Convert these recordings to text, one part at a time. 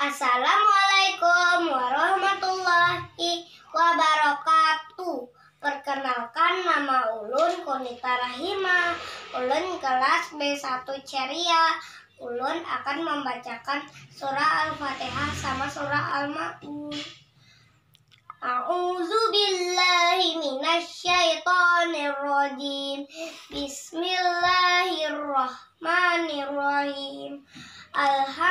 Assalamualaikum warahmatullahi wabarakatuh. Perkenalkan nama Ulun Konita Rahima. Ulun kelas B1 Ceria. Ulun akan membacakan surah Al-Fatihah sama surah Al-Ma'un. A'udzu billahi minasyaitonir Bismillahirrahmanirrahim. Alhamdulillah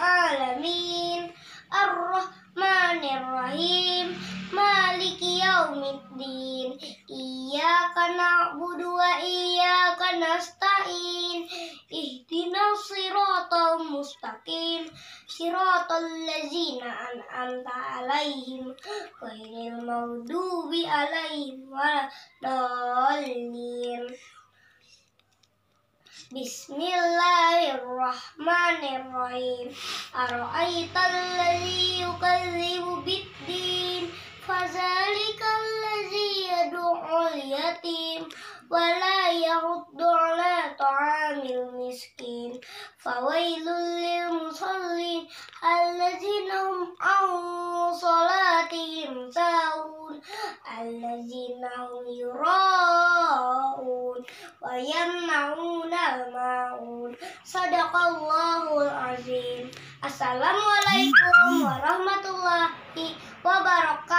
alamin Ar-Rahmanir-Rahim Maliki yaumiddin Iyaka na'budu wa iyaka nasta'in Ihdinas siratal mustaqim Siratal ladzina an'amta 'alaihim ghairil maghdubi 'alaihim waladhdallin Bismillahirrahmanirrahim. Ara'aital ladzi yukadzibu bid-din fadzalikal ladzi yad'ul yatim wa la yahuddu 'ala ta'amil miskin. Fawailul lil musallin alladzina hum 'an salatihim sahun alladzina hum yura'un wa yam yasmaun. Sadaqallahul azim. Assalamualaikum warahmatullahi wabarakatuh.